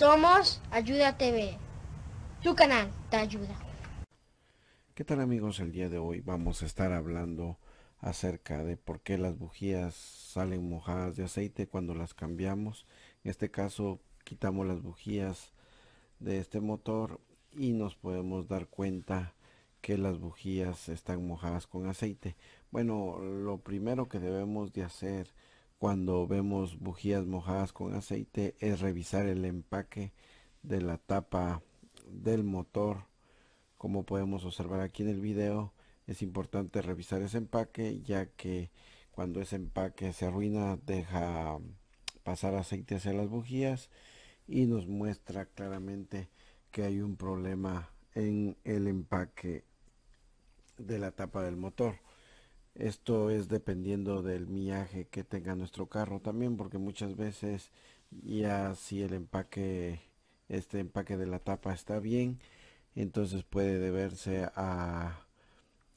Somos Ayuda TV, tu canal de ayuda. ¿Qué tal amigos? El día de hoy vamos a estar hablando acerca de por qué las bujías salen mojadas de aceite cuando las cambiamos. En este caso quitamos las bujías de este motor y nos podemos dar cuenta que las bujías están mojadas con aceite. Bueno, lo primero que debemos de hacer cuando vemos bujías mojadas con aceite es revisar el empaque de la tapa del motor como podemos observar aquí en el video es importante revisar ese empaque ya que cuando ese empaque se arruina deja pasar aceite hacia las bujías y nos muestra claramente que hay un problema en el empaque de la tapa del motor esto es dependiendo del millaje que tenga nuestro carro también, porque muchas veces ya si el empaque, este empaque de la tapa está bien, entonces puede deberse a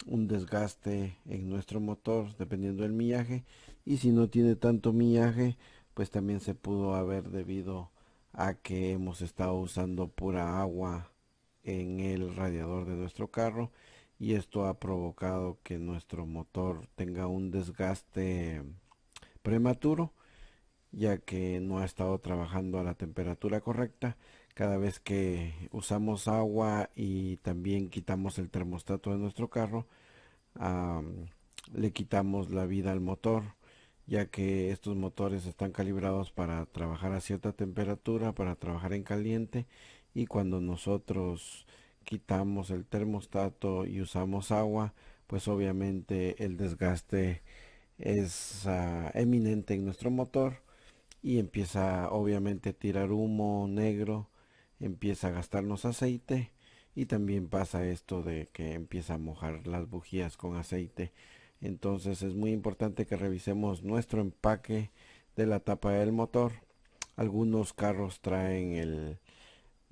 un desgaste en nuestro motor dependiendo del millaje y si no tiene tanto millaje pues también se pudo haber debido a que hemos estado usando pura agua en el radiador de nuestro carro y esto ha provocado que nuestro motor tenga un desgaste prematuro ya que no ha estado trabajando a la temperatura correcta cada vez que usamos agua y también quitamos el termostato de nuestro carro le quitamos la vida al motor ya que estos motores están calibrados para trabajar a cierta temperatura para trabajar en caliente y cuando nosotros quitamos el termostato y usamos agua, pues obviamente el desgaste es ah, eminente en nuestro motor y empieza obviamente a tirar humo negro, empieza a gastarnos aceite y también pasa esto de que empieza a mojar las bujías con aceite. Entonces es muy importante que revisemos nuestro empaque de la tapa del motor. Algunos carros traen el,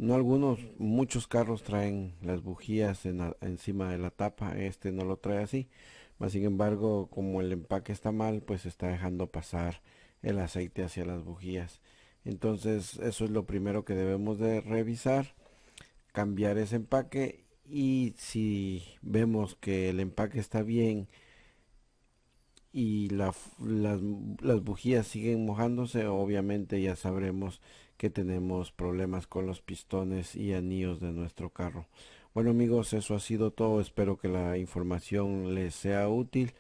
no algunos, muchos carros traen las bujías encima de la tapa, este no lo trae así. Mas sin embargo, como el empaque está mal, pues está dejando pasar el aceite hacia las bujías. Entonces, eso es lo primero que debemos de revisar, cambiar ese empaque y si vemos que el empaque está bien y las bujías siguen mojándose, obviamente ya sabremos que tenemos problemas con los pistones y anillos de nuestro carro. Bueno amigos, eso ha sido todo. Espero que la información les sea útil.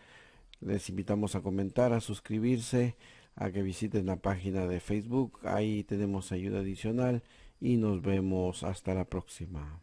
Les invitamos a comentar, a suscribirse, a que visiten la página de Facebook. Ahí tenemos ayuda adicional y nos vemos hasta la próxima.